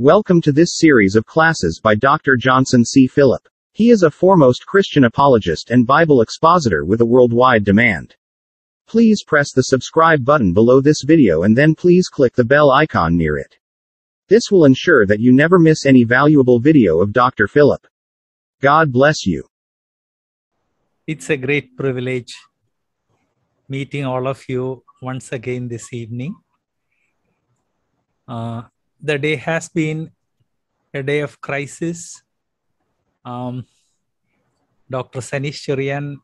Welcome to this series of classes by Dr. Johnson C. Phillip. He is a foremost Christian apologist and Bible expositor with a worldwide demand. Please press the subscribe button below this video and then please click the bell icon near it. This will ensure that you never miss any valuable video of Dr. Phillip. God bless you. It's a great privilege meeting all of you once again this evening. Uh, the day has been a day of crisis. Um, Dr. Sanish Churian,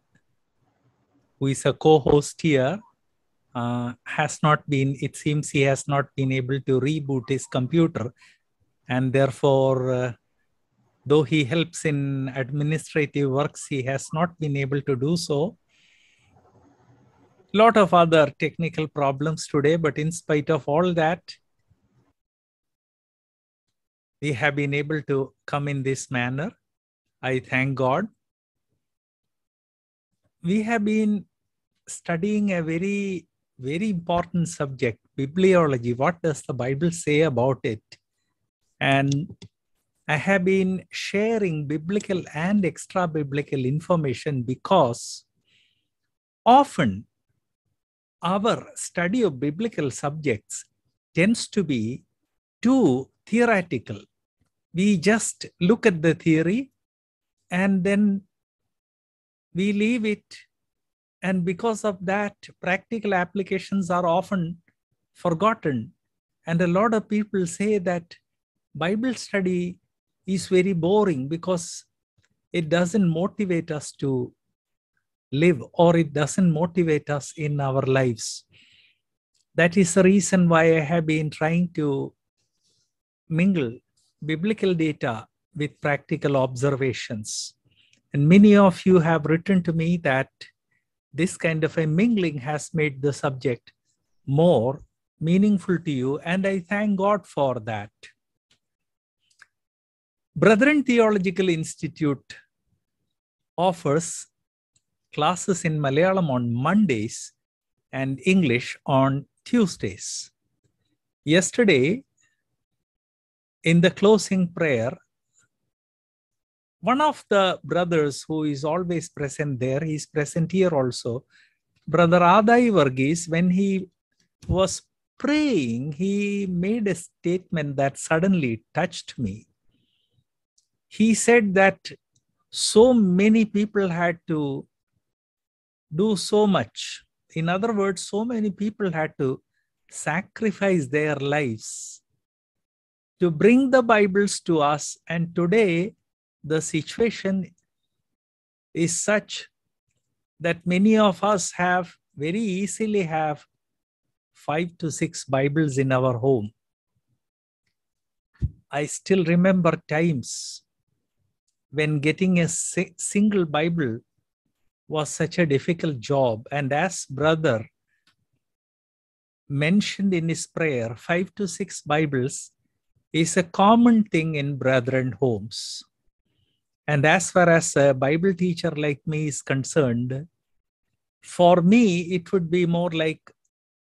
who is a co-host here, uh, has not been, it seems he has not been able to reboot his computer. And therefore, uh, though he helps in administrative works, he has not been able to do so. Lot of other technical problems today, but in spite of all that, we have been able to come in this manner. I thank God. We have been studying a very, very important subject, bibliology. What does the Bible say about it? And I have been sharing biblical and extra biblical information because often our study of biblical subjects tends to be too theoretical we just look at the theory and then we leave it. And because of that, practical applications are often forgotten. And a lot of people say that Bible study is very boring because it doesn't motivate us to live or it doesn't motivate us in our lives. That is the reason why I have been trying to mingle biblical data with practical observations. And many of you have written to me that this kind of a mingling has made the subject more meaningful to you, and I thank God for that. Brethren Theological Institute offers classes in Malayalam on Mondays and English on Tuesdays. Yesterday, in the closing prayer, one of the brothers who is always present there, he's present here also. Brother Adai Varghese, when he was praying, he made a statement that suddenly touched me. He said that so many people had to do so much. In other words, so many people had to sacrifice their lives to bring the Bibles to us. And today, the situation is such that many of us have very easily have five to six Bibles in our home. I still remember times when getting a single Bible was such a difficult job. And as brother mentioned in his prayer, five to six Bibles is a common thing in brethren homes. And as far as a Bible teacher like me is concerned, for me, it would be more like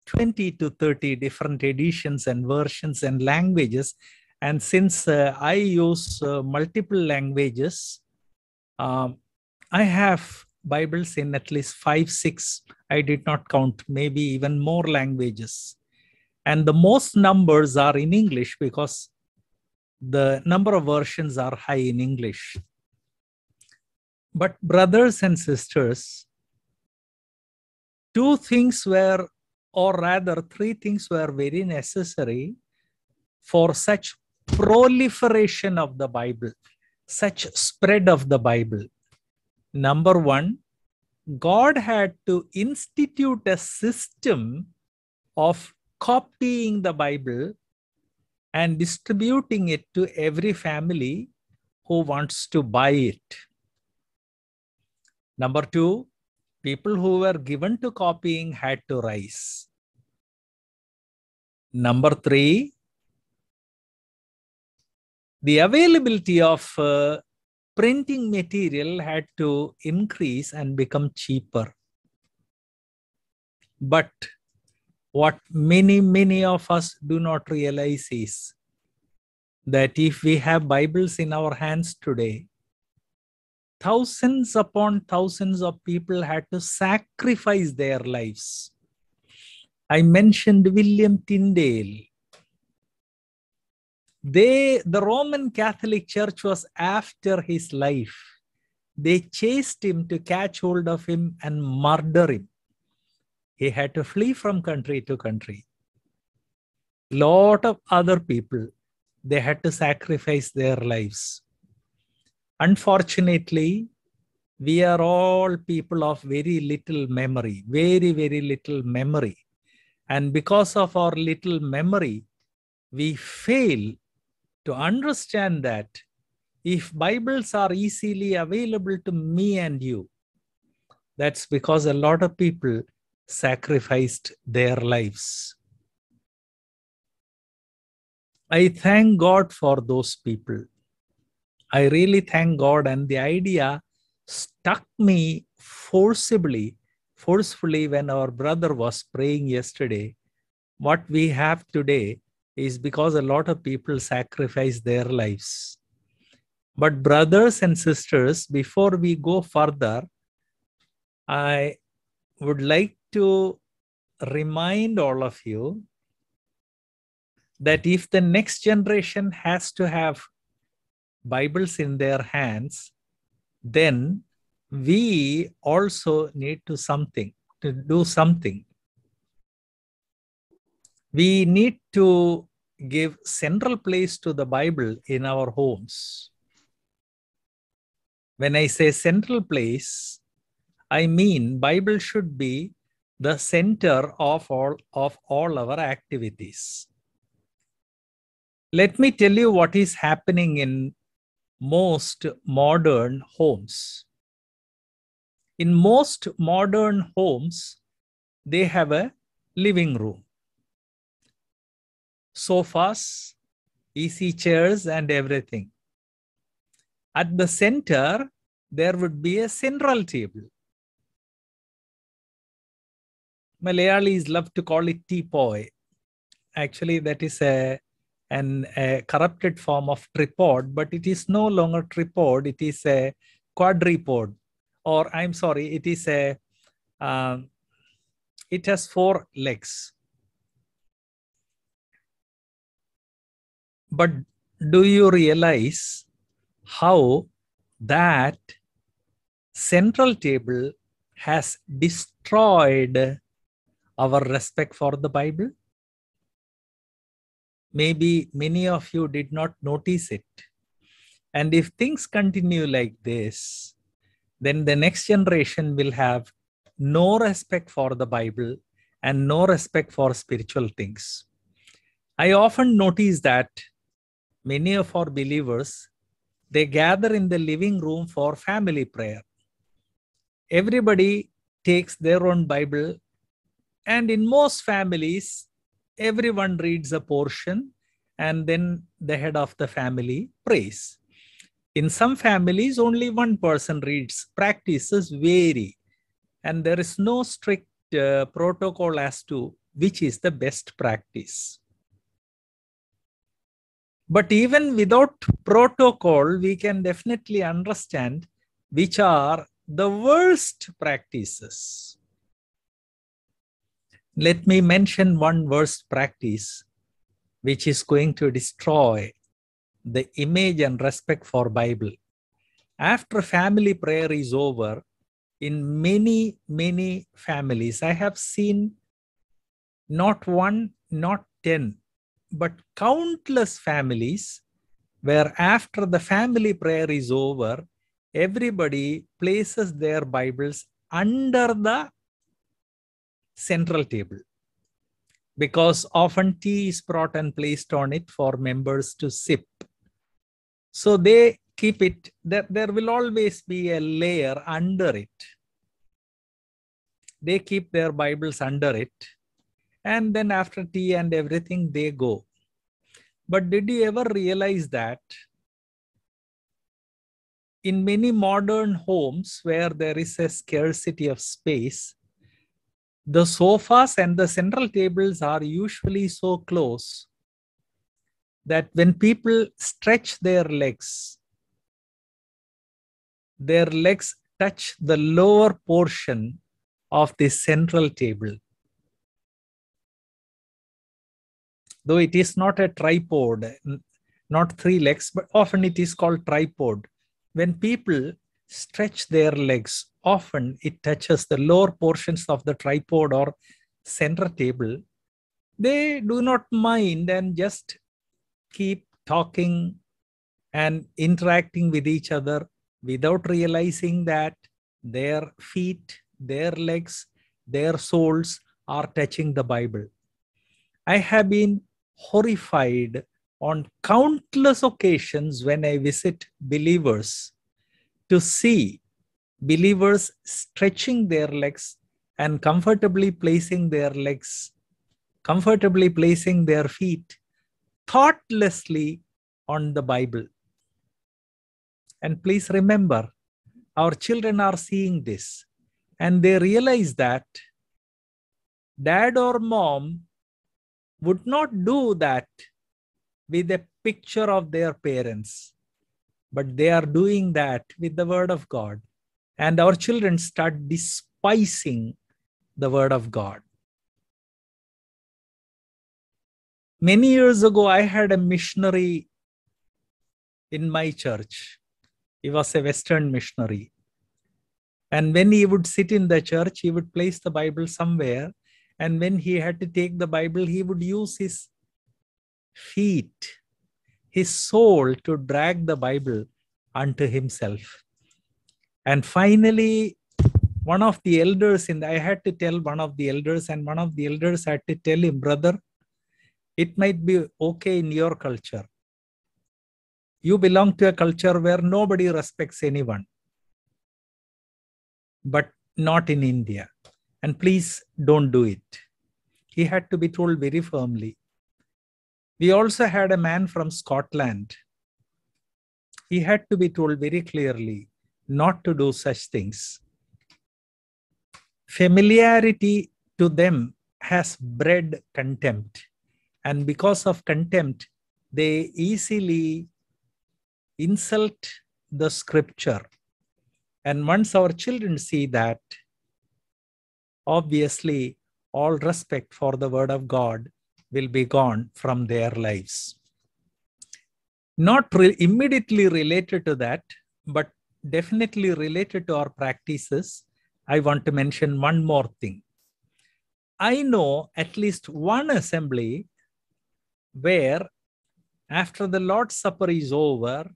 20 to 30 different editions and versions and languages. And since uh, I use uh, multiple languages, um, I have Bibles in at least five, six, I did not count, maybe even more languages. And the most numbers are in English because the number of versions are high in English. But, brothers and sisters, two things were, or rather, three things were very necessary for such proliferation of the Bible, such spread of the Bible. Number one, God had to institute a system of copying the Bible and distributing it to every family who wants to buy it. Number two, people who were given to copying had to rise. Number three, the availability of uh, printing material had to increase and become cheaper. But what many many of us do not realize is that if we have bibles in our hands today thousands upon thousands of people had to sacrifice their lives i mentioned william tyndale they the roman catholic church was after his life they chased him to catch hold of him and murder him he had to flee from country to country. Lot of other people, they had to sacrifice their lives. Unfortunately, we are all people of very little memory, very, very little memory. And because of our little memory, we fail to understand that if Bibles are easily available to me and you, that's because a lot of people sacrificed their lives. I thank God for those people. I really thank God, and the idea stuck me forcibly, forcefully when our brother was praying yesterday. What we have today is because a lot of people sacrifice their lives. But, brothers and sisters, before we go further, I would like to remind all of you that if the next generation has to have Bibles in their hands, then we also need to something to do something. We need to give central place to the Bible in our homes. When I say central place, I mean Bible should be the center of all, of all our activities. Let me tell you what is happening in most modern homes. In most modern homes, they have a living room. Sofas, easy chairs, and everything. At the center, there would be a central table. Malayalis love to call it teapoy. Actually, that is a an a corrupted form of tripod, but it is no longer tripod. It is a quadripod, or I'm sorry, it is a. Um, it has four legs. But do you realize how that central table has destroyed our respect for the Bible? Maybe many of you did not notice it. And if things continue like this, then the next generation will have no respect for the Bible and no respect for spiritual things. I often notice that many of our believers they gather in the living room for family prayer. Everybody takes their own Bible and in most families, everyone reads a portion and then the head of the family prays. In some families, only one person reads. Practices vary, and there is no strict uh, protocol as to which is the best practice. But even without protocol, we can definitely understand which are the worst practices let me mention one worst practice which is going to destroy the image and respect for bible after family prayer is over in many many families i have seen not one not 10 but countless families where after the family prayer is over everybody places their bibles under the central table because often tea is brought and placed on it for members to sip. So they keep it, there, there will always be a layer under it. They keep their Bibles under it. And then after tea and everything, they go. But did you ever realize that in many modern homes where there is a scarcity of space, the sofas and the central tables are usually so close that when people stretch their legs, their legs touch the lower portion of the central table. Though it is not a tripod, not three legs, but often it is called tripod. When people stretch their legs often it touches the lower portions of the tripod or center table, they do not mind and just keep talking and interacting with each other without realizing that their feet, their legs, their souls are touching the Bible. I have been horrified on countless occasions when I visit believers to see believers stretching their legs and comfortably placing their legs, comfortably placing their feet thoughtlessly on the Bible. And please remember, our children are seeing this and they realize that dad or mom would not do that with a picture of their parents, but they are doing that with the Word of God and our children start despising the word of God. Many years ago, I had a missionary in my church. He was a Western missionary. And when he would sit in the church, he would place the Bible somewhere. And when he had to take the Bible, he would use his feet, his soul to drag the Bible unto himself. And finally, one of the elders in the, I had to tell one of the elders, and one of the elders had to tell him, brother, it might be okay in your culture. You belong to a culture where nobody respects anyone, but not in India. And please don't do it. He had to be told very firmly. We also had a man from Scotland. He had to be told very clearly not to do such things. Familiarity to them has bred contempt. And because of contempt, they easily insult the scripture. And once our children see that, obviously, all respect for the word of God will be gone from their lives. Not re- immediately related to that, but definitely related to our practices, I want to mention one more thing. I know at least one assembly where, after the Lord's Supper is over,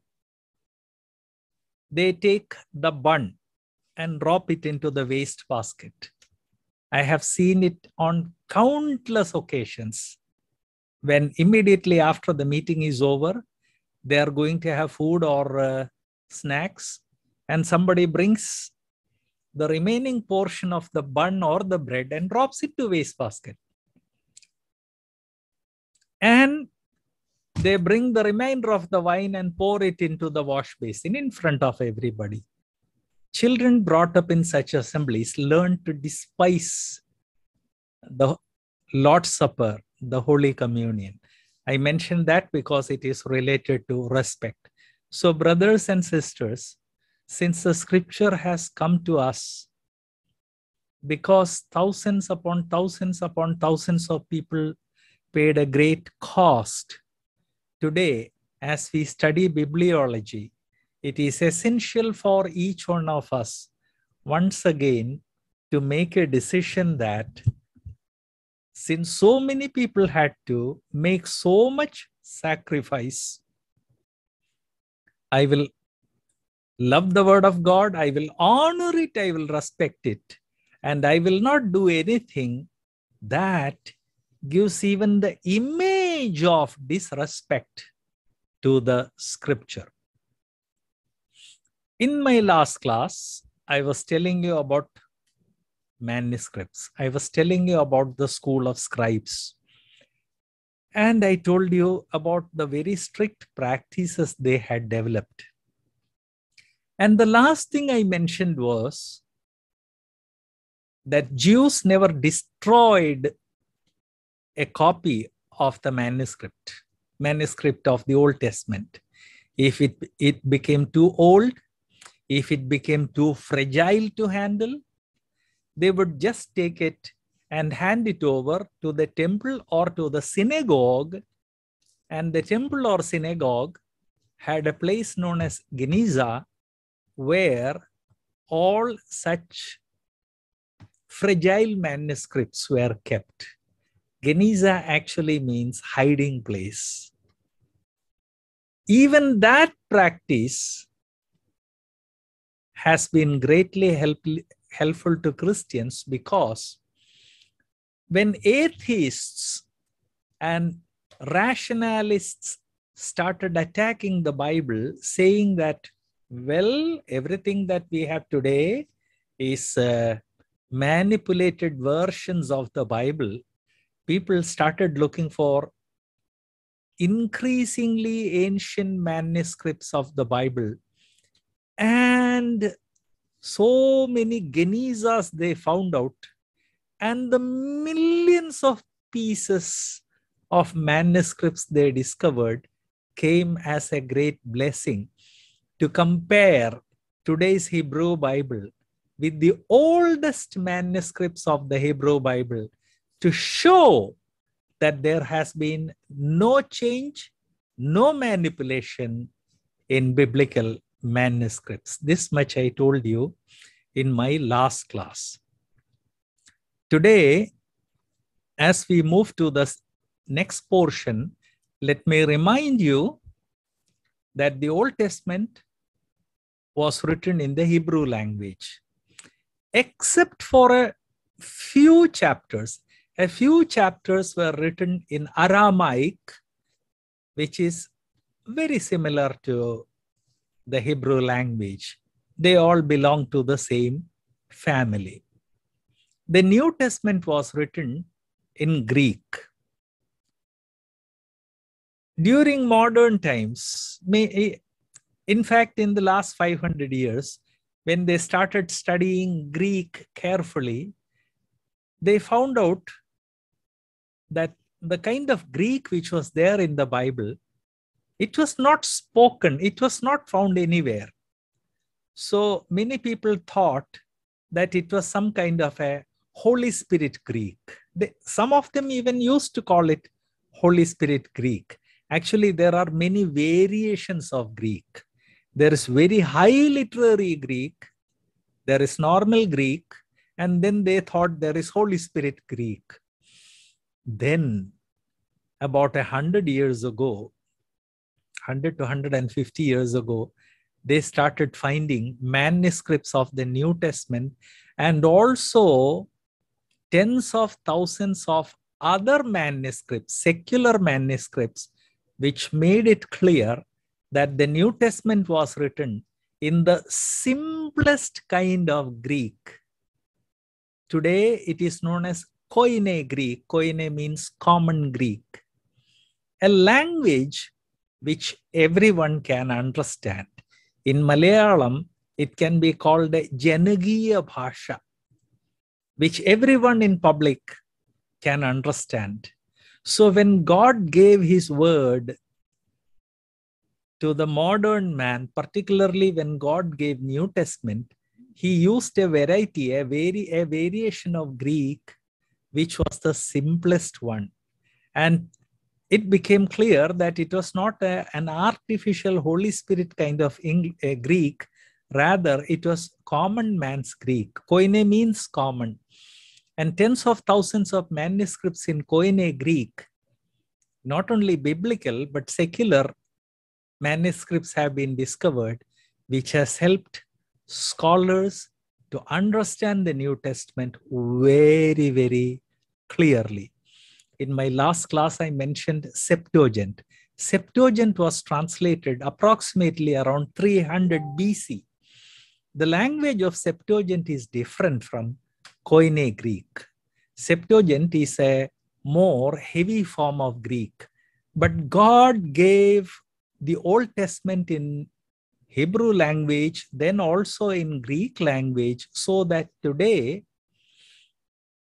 they take the bun and drop it into the waste basket. I have seen it on countless occasions when immediately after the meeting is over, they are going to have food or uh, snacks and somebody brings the remaining portion of the bun or the bread and drops it to waste basket and they bring the remainder of the wine and pour it into the wash basin in front of everybody children brought up in such assemblies learn to despise the lord's supper the holy communion i mention that because it is related to respect so brothers and sisters since the scripture has come to us because thousands upon thousands upon thousands of people paid a great cost. Today, as we study bibliology, it is essential for each one of us once again to make a decision that since so many people had to make so much sacrifice, I will love the word of God, I will honor it, I will respect it, and I will not do anything that gives even the image of disrespect to the scripture. In my last class, I was telling you about manuscripts. I was telling you about the school of scribes. And I told you about the very strict practices they had developed and the last thing I mentioned was that Jews never destroyed a copy of the manuscript, manuscript of the Old Testament. If it, it became too old, if it became too fragile to handle, they would just take it and hand it over to the temple or to the synagogue. And the temple or synagogue had a place known as Geniza, where all such fragile manuscripts were kept. Geniza actually means hiding place. Even that practice has been greatly help, helpful to Christians because when atheists and rationalists started attacking the Bible, saying that well, everything that we have today is uh, manipulated versions of the Bible. People started looking for increasingly ancient manuscripts of the Bible. And so many Genizas they found out, and the millions of pieces of manuscripts they discovered came as a great blessing to compare today's Hebrew Bible with the oldest manuscripts of the Hebrew Bible to show that there has been no change, no manipulation in biblical manuscripts. This much I told you in my last class. Today, as we move to the next portion, let me remind you that the Old Testament was written in the Hebrew language. Except for a few chapters, a few chapters were written in Aramaic, which is very similar to the Hebrew language. They all belong to the same family. The New Testament was written in Greek. During modern times, may, in fact, in the last 500 years, when they started studying Greek carefully, they found out that the kind of Greek which was there in the Bible, it was not spoken, it was not found anywhere. So many people thought that it was some kind of a Holy Spirit Greek. They, some of them even used to call it Holy Spirit Greek. Actually, there are many variations of Greek there is very high literary Greek, there is normal Greek, and then they thought there is Holy Spirit Greek. Then, about a hundred years ago, 100 to 150 years ago, they started finding manuscripts of the New Testament and also tens of thousands of other manuscripts, secular manuscripts, which made it clear that the New Testament was written in the simplest kind of Greek. Today it is known as Koine Greek. Koine means common Greek. A language which everyone can understand. In Malayalam, it can be called a Janagiya Bhasha, which everyone in public can understand. So when God gave his word to the modern man, particularly when God gave New Testament, he used a variety, a, vari- a variation of Greek, which was the simplest one. And it became clear that it was not a, an artificial Holy Spirit kind of Greek, rather, it was common man's Greek. Koine means common. And tens of thousands of manuscripts in Koine Greek, not only biblical but secular, manuscripts have been discovered, which has helped scholars to understand the New Testament very, very clearly. In my last class, I mentioned Septuagint. Septuagint was translated approximately around 300 BC. The language of Septuagint is different from Koine Greek. Septuagint is a more heavy form of Greek, but God gave the Old Testament in Hebrew language, then also in Greek language, so that today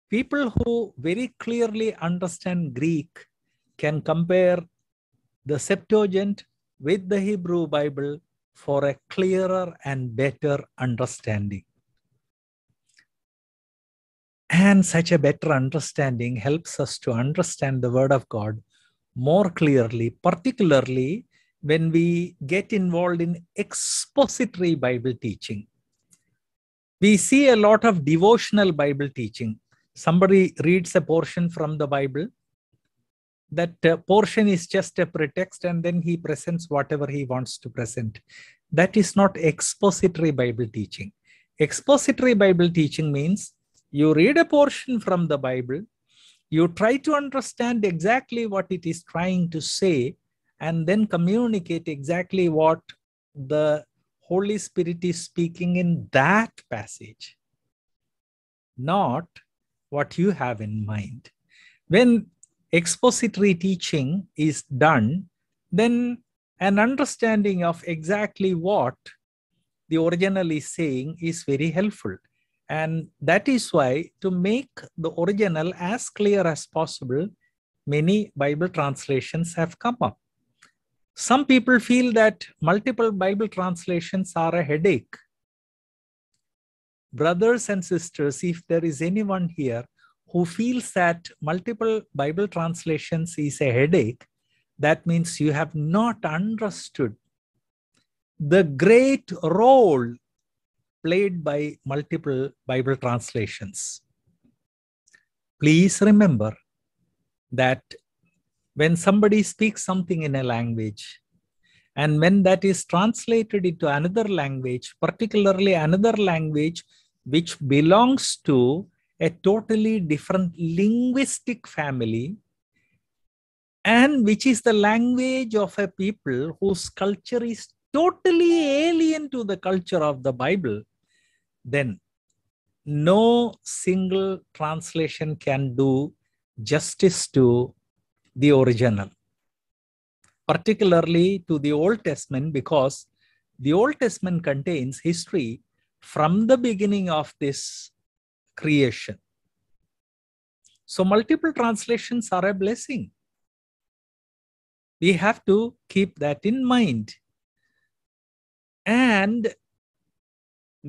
people who very clearly understand Greek can compare the Septuagint with the Hebrew Bible for a clearer and better understanding. And such a better understanding helps us to understand the Word of God more clearly, particularly when we get involved in expository Bible teaching, we see a lot of devotional Bible teaching. Somebody reads a portion from the Bible. That uh, portion is just a pretext, and then he presents whatever he wants to present. That is not expository Bible teaching. Expository Bible teaching means you read a portion from the Bible, you try to understand exactly what it is trying to say, and then communicate exactly what the Holy Spirit is speaking in that passage, not what you have in mind. When expository teaching is done, then an understanding of exactly what the original is saying is very helpful. And that is why to make the original as clear as possible, many Bible translations have come up. Some people feel that multiple Bible translations are a headache. Brothers and sisters, if there is anyone here who feels that multiple Bible translations is a headache, that means you have not understood the great role played by multiple Bible translations. Please remember that when somebody speaks something in a language and when that is translated into another language particularly another language which belongs to a totally different linguistic family and which is the language of a people whose culture is totally alien to the culture of the bible then no single translation can do justice to the original, particularly to the Old Testament, because the Old Testament contains history from the beginning of this creation. So, multiple translations are a blessing. We have to keep that in mind. And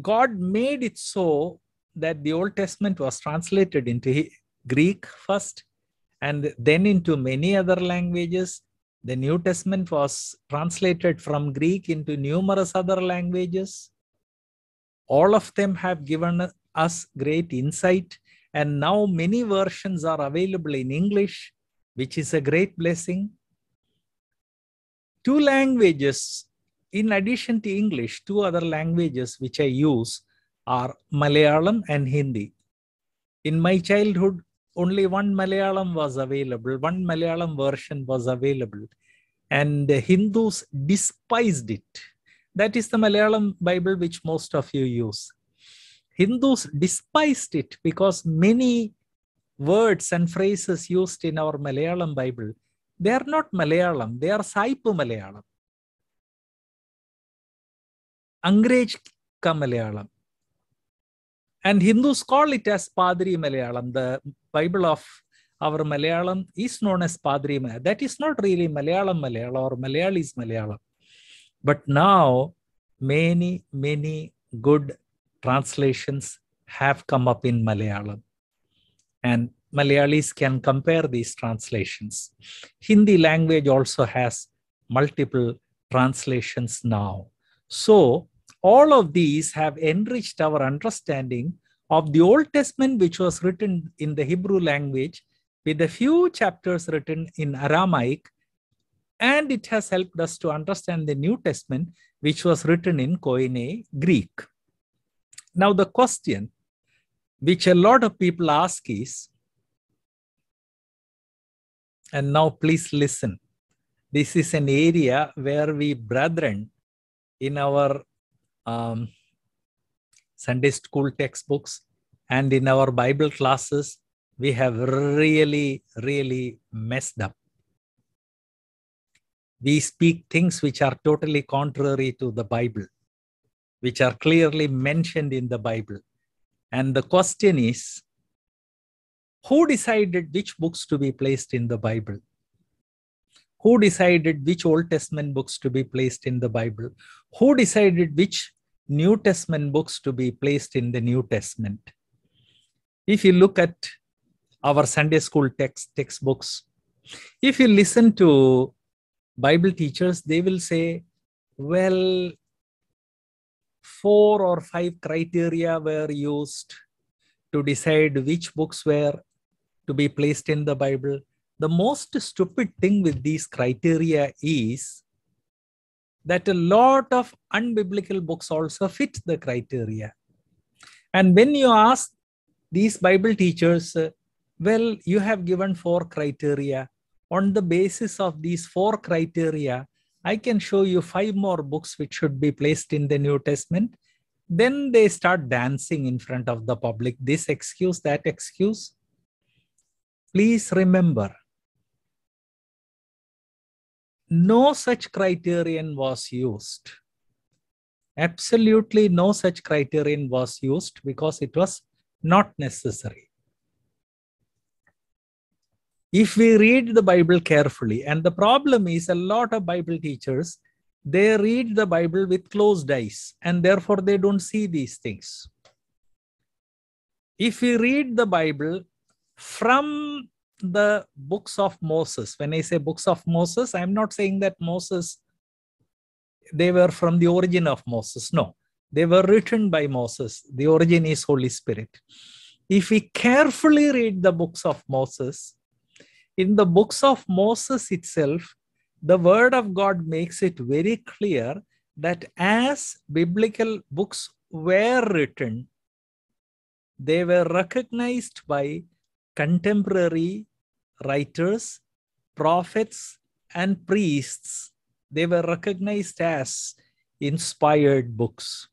God made it so that the Old Testament was translated into Greek first and then into many other languages. The New Testament was translated from Greek into numerous other languages. All of them have given us great insight, and now many versions are available in English, which is a great blessing. Two languages, in addition to English, two other languages which I use are Malayalam and Hindi. In my childhood, only one Malayalam was available, one Malayalam version was available, and Hindus despised it. That is the Malayalam Bible which most of you use. Hindus despised it because many words and phrases used in our Malayalam Bible, they are not Malayalam, they are Saipu Malayalam. Angrejka Malayalam. And Hindus call it as Padri Malayalam. The Bible of our Malayalam is known as Padri Malayalam. That is not really Malayalam Malayalam or Malayali's Malayalam. But now, many, many good translations have come up in Malayalam. And Malayalis can compare these translations. Hindi language also has multiple translations now. So, all of these have enriched our understanding of the Old Testament, which was written in the Hebrew language, with a few chapters written in Aramaic, and it has helped us to understand the New Testament, which was written in Koine Greek. Now, the question which a lot of people ask is, and now please listen. This is an area where we brethren in our um, Sunday school textbooks, and in our Bible classes, we have really, really messed up. We speak things which are totally contrary to the Bible, which are clearly mentioned in the Bible. And the question is who decided which books to be placed in the Bible? Who decided which Old Testament books to be placed in the Bible? Who decided which New Testament books to be placed in the New Testament. If you look at our Sunday school text textbooks, if you listen to Bible teachers, they will say, well, four or five criteria were used to decide which books were to be placed in the Bible. The most stupid thing with these criteria is that a lot of unbiblical books also fit the criteria. And when you ask these Bible teachers, uh, well, you have given four criteria. On the basis of these four criteria, I can show you five more books which should be placed in the New Testament. Then they start dancing in front of the public. This excuse, that excuse. Please remember, no such criterion was used. Absolutely no such criterion was used because it was not necessary. If we read the Bible carefully, and the problem is a lot of Bible teachers, they read the Bible with closed eyes and therefore they don't see these things. If we read the Bible from the books of Moses. When I say books of Moses, I'm not saying that Moses, they were from the origin of Moses. No, they were written by Moses. The origin is Holy Spirit. If we carefully read the books of Moses, in the books of Moses itself, the Word of God makes it very clear that as biblical books were written, they were recognized by contemporary writers, prophets, and priests, they were recognized as inspired books.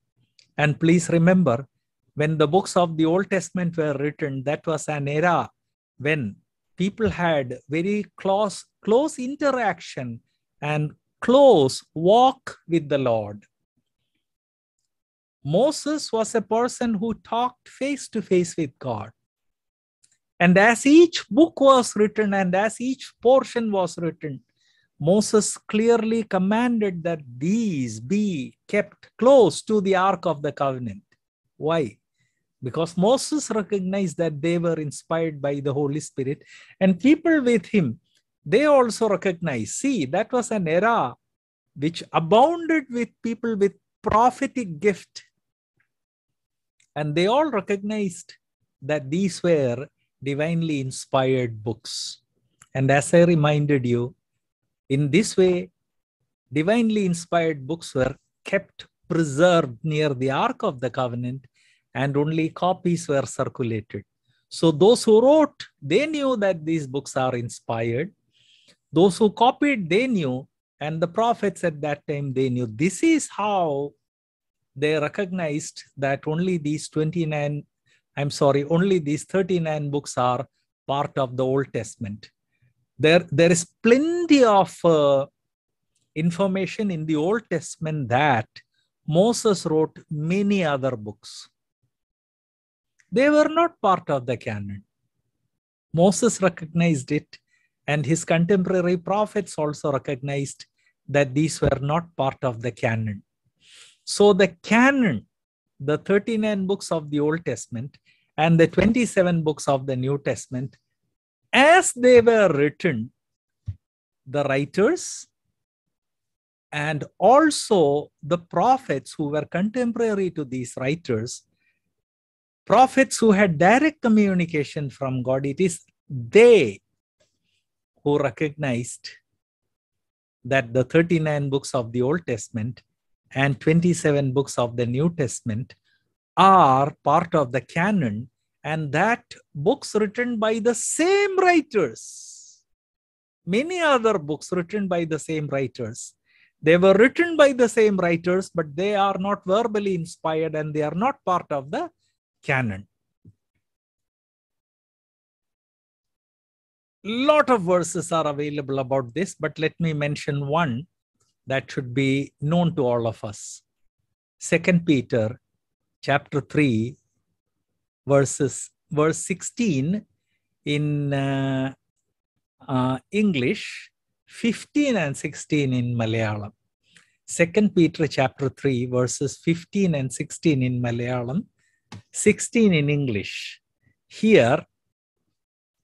And please remember, when the books of the Old Testament were written, that was an era when people had very close, close interaction and close walk with the Lord. Moses was a person who talked face to face with God. And as each book was written and as each portion was written, Moses clearly commanded that these be kept close to the Ark of the Covenant. Why? Because Moses recognized that they were inspired by the Holy Spirit, and people with him, they also recognized. See, that was an era which abounded with people with prophetic gift. And they all recognized that these were divinely inspired books. And as I reminded you, in this way, divinely inspired books were kept preserved near the Ark of the Covenant and only copies were circulated. So those who wrote, they knew that these books are inspired. Those who copied, they knew. And the prophets at that time, they knew. This is how they recognized that only these 29 I'm sorry, only these 39 books are part of the Old Testament. There, there is plenty of uh, information in the Old Testament that Moses wrote many other books. They were not part of the canon. Moses recognized it, and his contemporary prophets also recognized that these were not part of the canon. So the canon the 39 books of the Old Testament and the 27 books of the New Testament, as they were written, the writers and also the prophets who were contemporary to these writers, prophets who had direct communication from God, it is they who recognized that the 39 books of the Old Testament and 27 books of the New Testament are part of the canon and that books written by the same writers many other books written by the same writers they were written by the same writers but they are not verbally inspired and they are not part of the canon lot of verses are available about this but let me mention one that should be known to all of us. Second Peter chapter 3 verses verse 16 in uh, uh, English, 15 and 16 in Malayalam. Second Peter chapter 3 verses 15 and 16 in Malayalam, 16 in English. Here,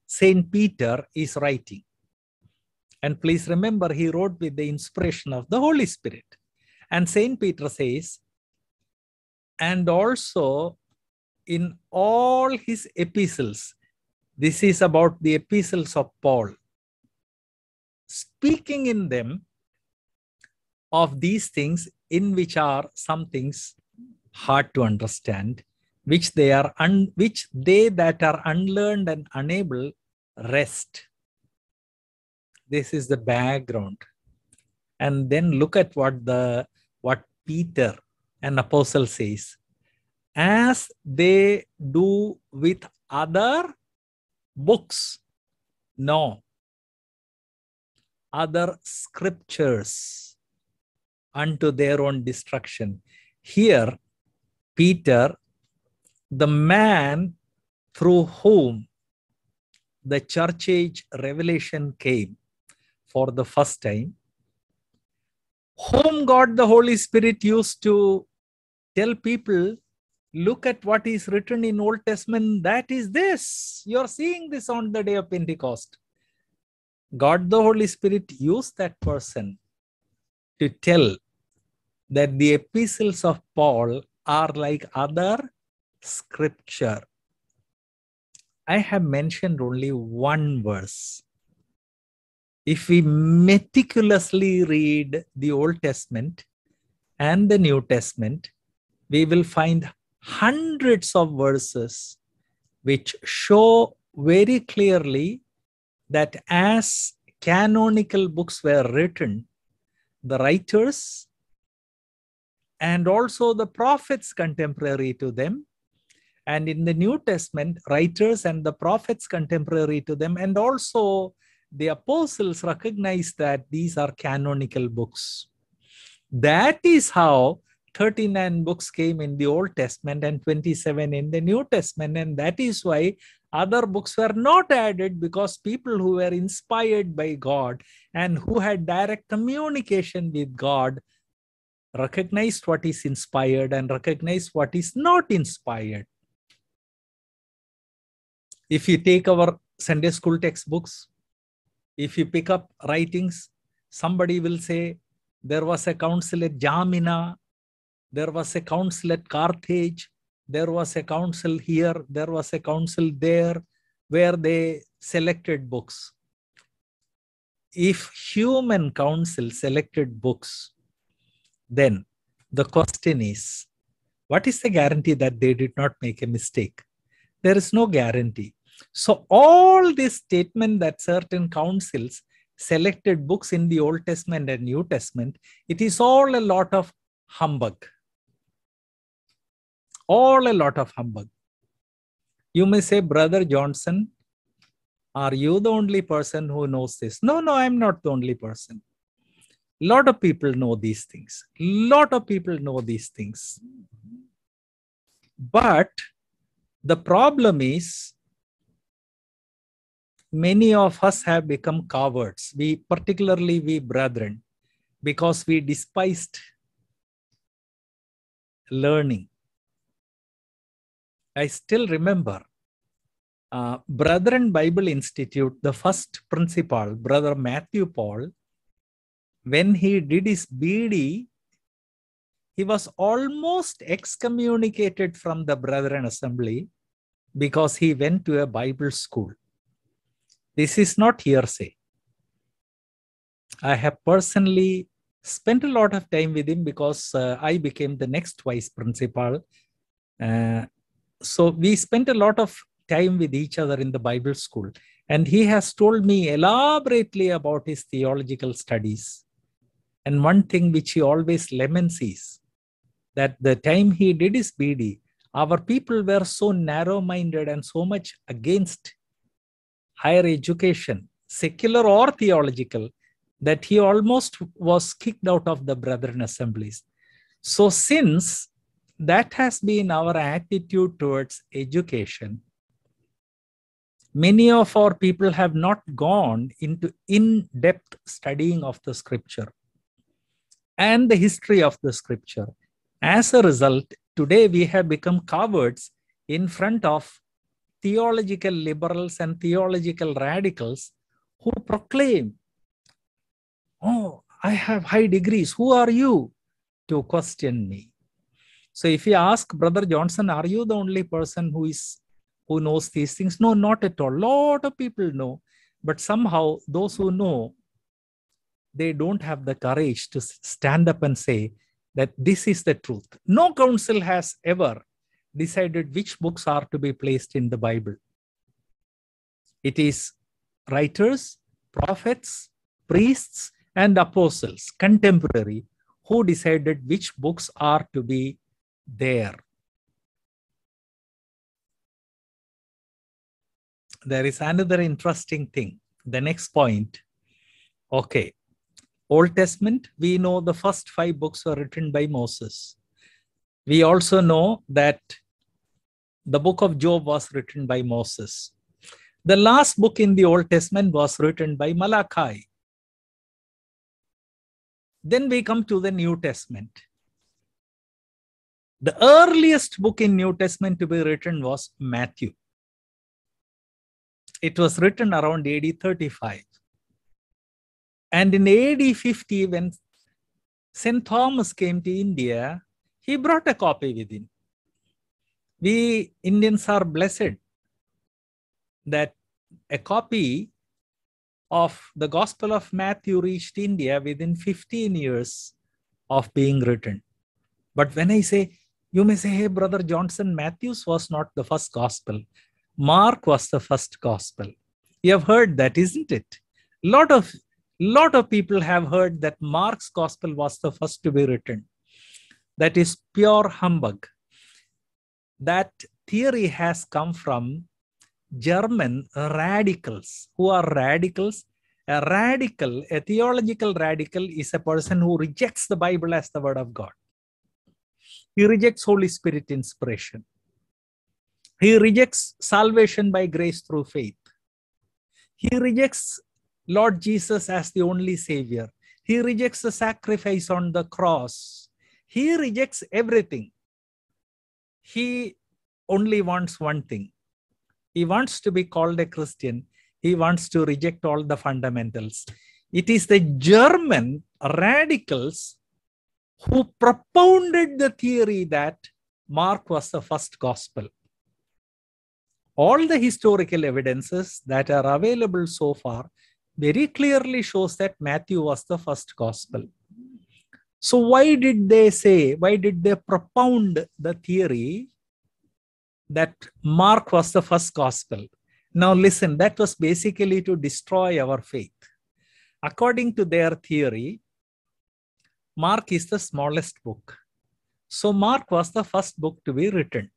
Saint Peter is writing and please remember, he wrote with the inspiration of the Holy Spirit. And St. Peter says, and also in all his epistles, this is about the epistles of Paul, speaking in them of these things in which are some things hard to understand, which they are un- which they that are unlearned and unable rest this is the background and then look at what the what peter an apostle says as they do with other books no other scriptures unto their own destruction here peter the man through whom the church age revelation came for the first time, whom God the Holy Spirit used to tell people, look at what is written in Old Testament, that is this. You're seeing this on the day of Pentecost. God the Holy Spirit used that person to tell that the epistles of Paul are like other scripture. I have mentioned only one verse if we meticulously read the Old Testament and the New Testament, we will find hundreds of verses which show very clearly that as canonical books were written, the writers and also the prophets contemporary to them and in the new testament writers and the prophets contemporary to them and also the apostles recognized that these are canonical books. That is how 39 books came in the Old Testament and 27 in the New Testament. And that is why other books were not added because people who were inspired by God and who had direct communication with God recognized what is inspired and recognized what is not inspired. If you take our Sunday school textbooks, if you pick up writings, somebody will say there was a council at Jamina, there was a council at Carthage, there was a council here, there was a council there, where they selected books. If human council selected books, then the question is, what is the guarantee that they did not make a mistake? There is no guarantee. So, all this statement that certain councils selected books in the Old Testament and New Testament, it is all a lot of humbug. All a lot of humbug. You may say, Brother Johnson, are you the only person who knows this? No, no, I'm not the only person. Lot of people know these things. Lot of people know these things. But the problem is many of us have become cowards. We, particularly we brethren, because we despised learning. I still remember uh, Brethren Bible Institute, the first principal, Brother Matthew Paul, when he did his BD, he was almost excommunicated from the Brethren Assembly because he went to a Bible school. This is not hearsay. I have personally spent a lot of time with him because uh, I became the next vice principal. Uh, so we spent a lot of time with each other in the Bible school. And he has told me elaborately about his theological studies. And one thing which he always laments is that the time he did his BD, our people were so narrow minded and so much against higher education, secular or theological, that he almost was kicked out of the Brethren assemblies. So, since that has been our attitude towards education, many of our people have not gone into in depth studying of the scripture and the history of the scripture. As a result, today we have become cowards in front of theological liberals and theological radicals who proclaim, Oh, I have high degrees. Who are you to question me? So if you ask Brother Johnson, are you the only person who is who knows these things? No, not at all. Lot of people know, but somehow those who know, they don't have the courage to stand up and say that this is the truth. No council has ever decided which books are to be placed in the Bible. It is writers, prophets, priests, and apostles, contemporary, who decided which books are to be there. There is another interesting thing. The next point. Okay. Old Testament, we know the first five books were written by Moses we also know that the book of Job was written by Moses. The last book in the Old Testament was written by Malachi. Then we come to the New Testament. The earliest book in New Testament to be written was Matthew. It was written around AD 35. And in AD 50, when St. Thomas came to India, he brought a copy with him. We Indians are blessed that a copy of the Gospel of Matthew reached India within 15 years of being written. But when I say, you may say, hey, Brother Johnson, Matthew's was not the first gospel. Mark was the first gospel. You have heard that, isn't it? Lot of lot of people have heard that Mark's gospel was the first to be written that is pure humbug. That theory has come from German radicals. Who are radicals? A radical, a theological radical, is a person who rejects the Bible as the Word of God. He rejects Holy Spirit inspiration. He rejects salvation by grace through faith. He rejects Lord Jesus as the only Savior. He rejects the sacrifice on the cross he rejects everything. He only wants one thing. He wants to be called a Christian. He wants to reject all the fundamentals. It is the German radicals who propounded the theory that Mark was the first gospel. All the historical evidences that are available so far very clearly shows that Matthew was the first gospel. So, why did they say, why did they propound the theory that Mark was the first gospel? Now, listen, that was basically to destroy our faith. According to their theory, Mark is the smallest book. So, Mark was the first book to be written.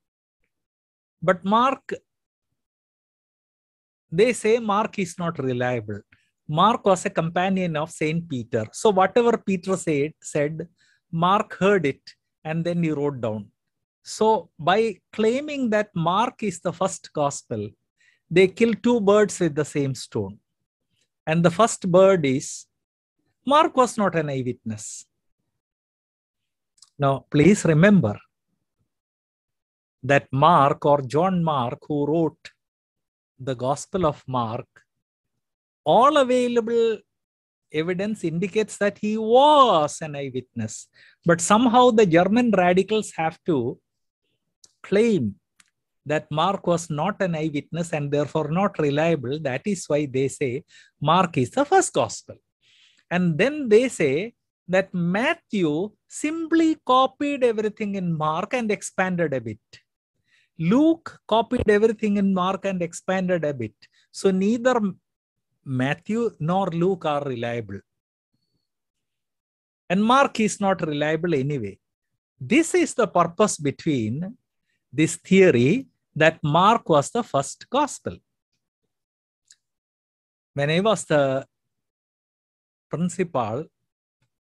But Mark, they say Mark is not reliable. Mark was a companion of Saint Peter. So whatever Peter said, said Mark heard it and then he wrote down. So by claiming that Mark is the first gospel, they kill two birds with the same stone. And the first bird is Mark was not an eyewitness. Now, please remember that Mark or John Mark, who wrote the Gospel of Mark, all available evidence indicates that he was an eyewitness. But somehow the German radicals have to claim that Mark was not an eyewitness and therefore not reliable. That is why they say Mark is the first gospel. And then they say that Matthew simply copied everything in Mark and expanded a bit. Luke copied everything in Mark and expanded a bit. So neither Matthew nor Luke are reliable. And Mark is not reliable anyway. This is the purpose between this theory that Mark was the first gospel. When I was the principal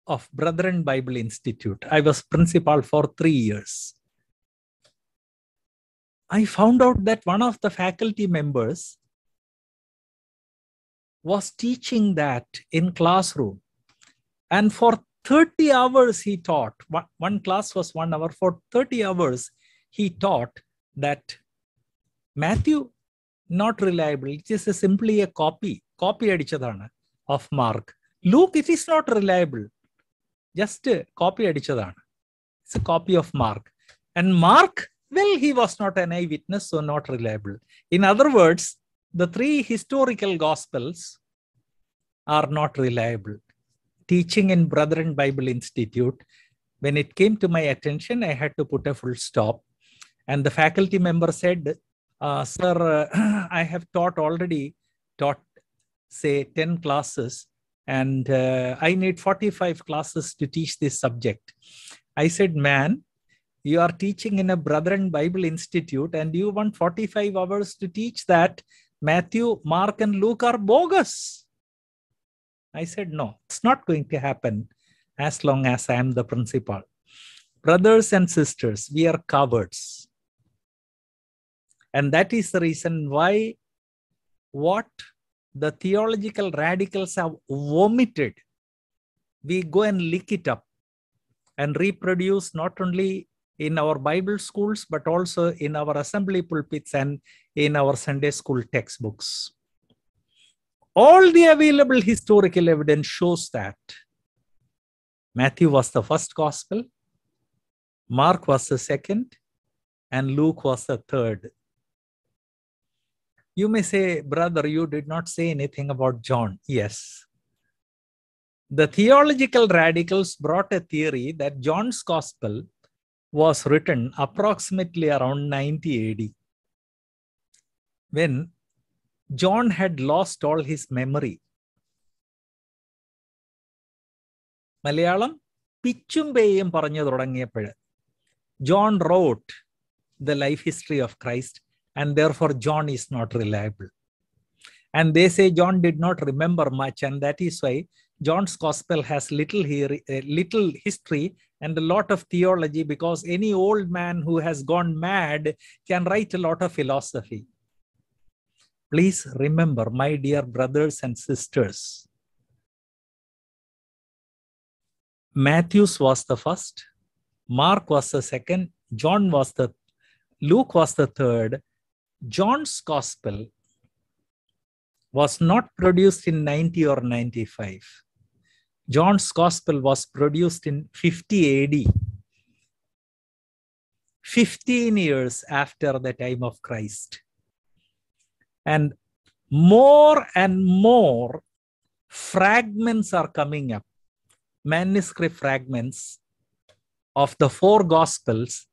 of Brethren Bible Institute, I was principal for three years. I found out that one of the faculty members was teaching that in classroom. And for 30 hours he taught, one class was one hour, for 30 hours he taught that Matthew, not reliable, it is simply a copy, copy adichadana of Mark. Luke, it is not reliable, just copy adichadana. It's a copy of Mark. And Mark, well, he was not an eyewitness, so not reliable. In other words, the three historical gospels are not reliable. Teaching in Brethren Bible Institute, when it came to my attention, I had to put a full stop. And the faculty member said, uh, Sir, uh, I have taught already, taught, say, 10 classes, and uh, I need 45 classes to teach this subject. I said, Man, you are teaching in a Brethren Bible Institute, and you want 45 hours to teach that Matthew, Mark, and Luke are bogus. I said, No, it's not going to happen as long as I am the principal. Brothers and sisters, we are cowards. And that is the reason why what the theological radicals have vomited, we go and lick it up and reproduce not only in our Bible schools, but also in our assembly pulpits and in our Sunday school textbooks. All the available historical evidence shows that Matthew was the first gospel, Mark was the second, and Luke was the third. You may say, brother, you did not say anything about John. Yes, the theological radicals brought a theory that John's gospel was written approximately around 90 AD when John had lost all his memory. Malayalam, Pichumbeyam Paranyadurangyapeda. John wrote the life history of Christ, and therefore John is not reliable. And they say John did not remember much, and that is why John's Gospel has little here, uh, little history and a lot of theology because any old man who has gone mad can write a lot of philosophy. Please remember, my dear brothers and sisters, Matthew's was the first, Mark was the second, John was the, Luke was the third. John's Gospel was not produced in 90 or 95. John's Gospel was produced in 50 AD, 15 years after the time of Christ. And more and more fragments are coming up, manuscript fragments of the four Gospels,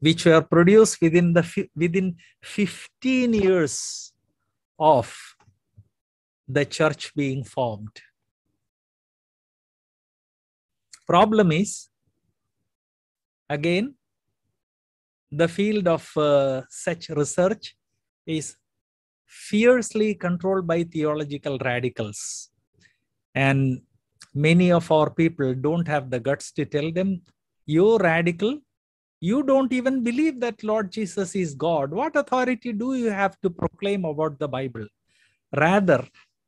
which were produced within, the, within 15 years of the church being formed problem is again the field of uh, such research is fiercely controlled by theological radicals and many of our people don't have the guts to tell them you radical you don't even believe that lord jesus is god what authority do you have to proclaim about the bible rather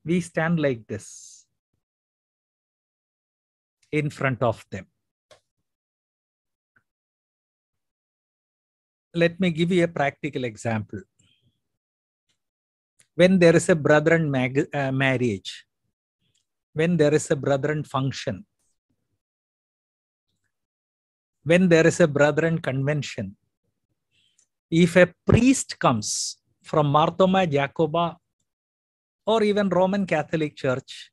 we stand like this in front of them. Let me give you a practical example. When there is a brethren uh, marriage, when there is a brethren function, when there is a brethren convention, if a priest comes from Martoma Jacoba or even Roman Catholic Church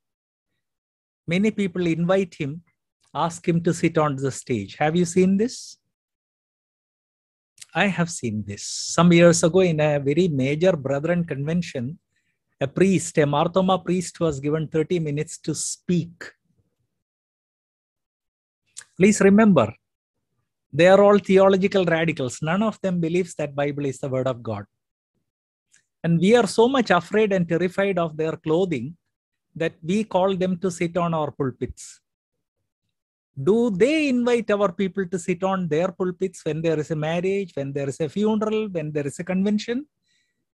many people invite him, ask him to sit on the stage. Have you seen this? I have seen this. Some years ago, in a very major Brethren convention, a priest, a Marthoma priest, was given 30 minutes to speak. Please remember, they are all theological radicals. None of them believes that Bible is the word of God. And we are so much afraid and terrified of their clothing that we call them to sit on our pulpits. Do they invite our people to sit on their pulpits when there is a marriage, when there is a funeral, when there is a convention?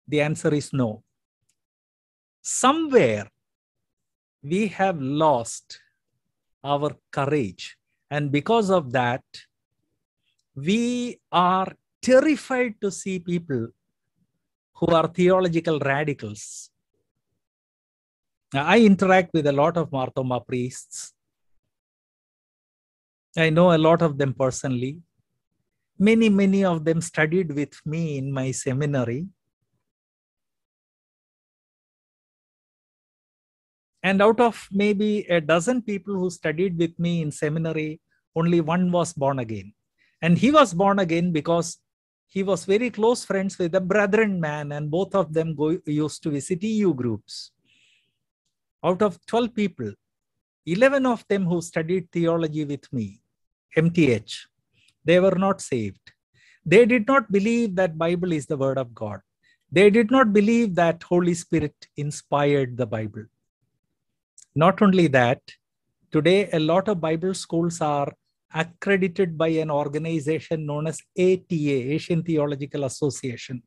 The answer is no. Somewhere we have lost our courage. And because of that, we are terrified to see people who are theological radicals now, I interact with a lot of Marthoma priests. I know a lot of them personally. Many, many of them studied with me in my seminary. And out of maybe a dozen people who studied with me in seminary, only one was born again. And he was born again because he was very close friends with a brethren man, and both of them go, used to visit EU groups out of 12 people, 11 of them who studied theology with me, MTH, they were not saved. They did not believe that Bible is the word of God. They did not believe that Holy Spirit inspired the Bible. Not only that, today a lot of Bible schools are accredited by an organization known as ATA, Asian Theological Association.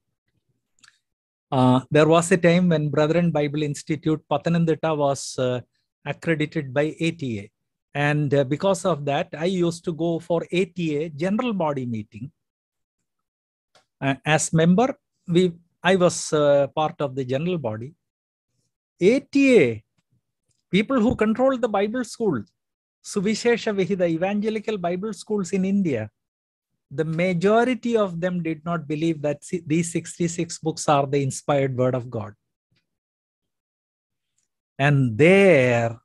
Uh, there was a time when Brethren Bible Institute Patanandita was uh, accredited by ATA. And uh, because of that, I used to go for ATA general body meeting. Uh, as member, we, I was uh, part of the general body. ATA, people who control the Bible school, Suvishesha Vihida, evangelical Bible schools in India, the majority of them did not believe that these 66 books are the inspired word of God. And there,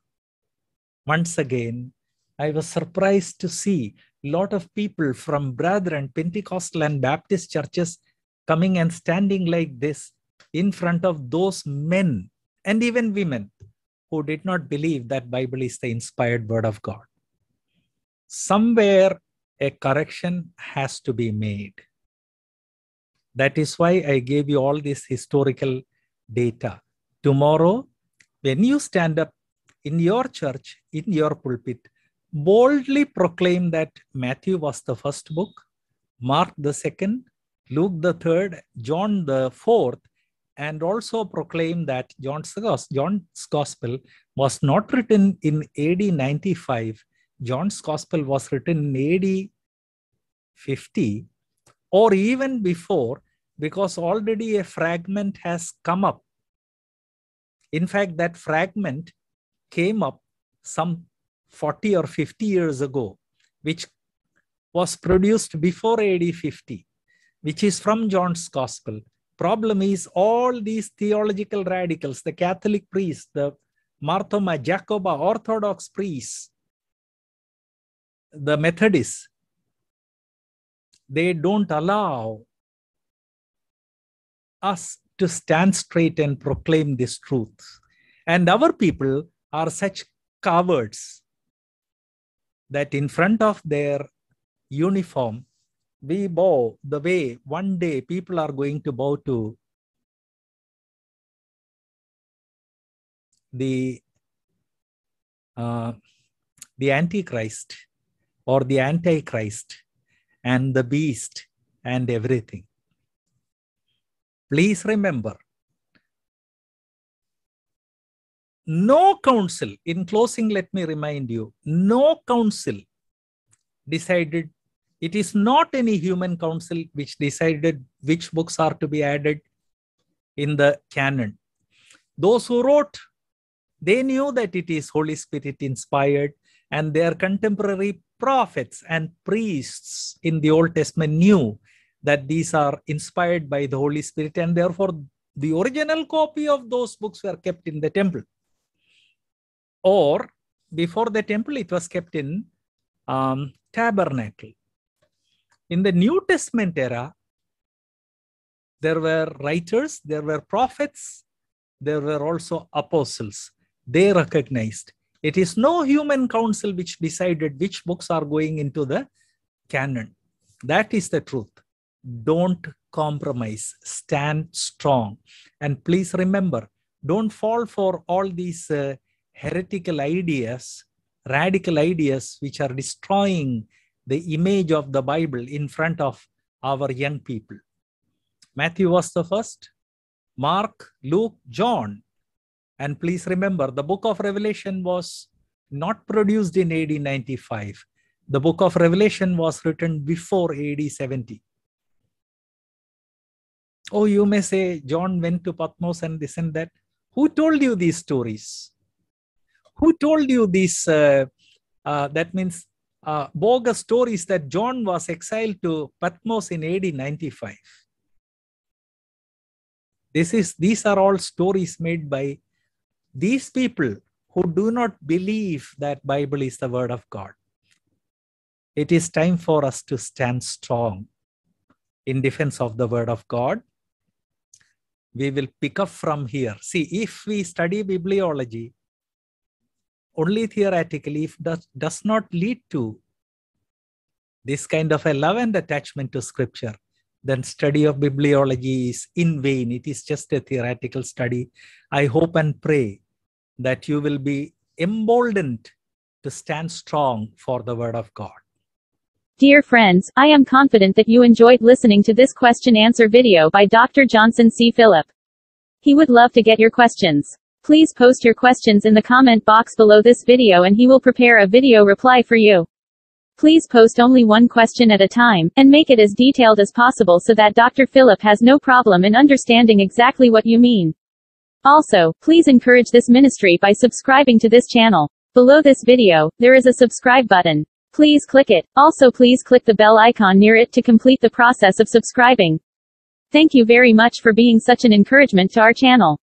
once again, I was surprised to see a lot of people from brethren, Pentecostal and Baptist churches coming and standing like this in front of those men and even women who did not believe that Bible is the inspired word of God. Somewhere a correction has to be made. That is why I gave you all this historical data. Tomorrow, when you stand up in your church, in your pulpit, boldly proclaim that Matthew was the first book, Mark the second, Luke the third, John the fourth, and also proclaim that John's, Gospel was not written in AD 95 John's Gospel was written in AD 50 or even before, because already a fragment has come up. In fact, that fragment came up some 40 or 50 years ago, which was produced before AD 50, which is from John's Gospel. Problem is, all these theological radicals, the Catholic priests, the Marthoma, Jacoba, Orthodox priests, the method is they don't allow us to stand straight and proclaim this truth. And our people are such cowards that in front of their uniform, we bow the way one day people are going to bow to the uh, the antichrist or the Antichrist and the beast and everything. Please remember no council, in closing, let me remind you no council decided, it is not any human council which decided which books are to be added in the canon. Those who wrote, they knew that it is Holy Spirit inspired, and their contemporary prophets and priests in the Old Testament knew that these are inspired by the Holy Spirit, and therefore the original copy of those books were kept in the temple. Or before the temple, it was kept in um, tabernacle. In the New Testament era, there were writers, there were prophets, there were also apostles. They recognized it is no human council which decided which books are going into the canon. That is the truth. Don't compromise, stand strong. And please remember, don't fall for all these uh, heretical ideas, radical ideas, which are destroying the image of the Bible in front of our young people. Matthew was the first, Mark, Luke, John and please remember, the book of Revelation was not produced in AD 95. The book of Revelation was written before AD 70. Oh, you may say, John went to Patmos and this and that. Who told you these stories? Who told you these? Uh, uh, that means uh, bogus stories that John was exiled to Patmos in AD 95. This is, these are all stories made by these people who do not believe that bible is the word of god it is time for us to stand strong in defense of the word of god we will pick up from here see if we study bibliology only theoretically if does, does not lead to this kind of a love and attachment to scripture then study of bibliology is in vain it is just a theoretical study i hope and pray that you will be emboldened to stand strong for the Word of God. Dear friends, I am confident that you enjoyed listening to this question answer video by Dr. Johnson C. Phillip. He would love to get your questions. Please post your questions in the comment box below this video and he will prepare a video reply for you. Please post only one question at a time, and make it as detailed as possible so that Dr. Phillip has no problem in understanding exactly what you mean. Also, please encourage this ministry by subscribing to this channel. Below this video, there is a subscribe button. Please click it. Also please click the bell icon near it to complete the process of subscribing. Thank you very much for being such an encouragement to our channel.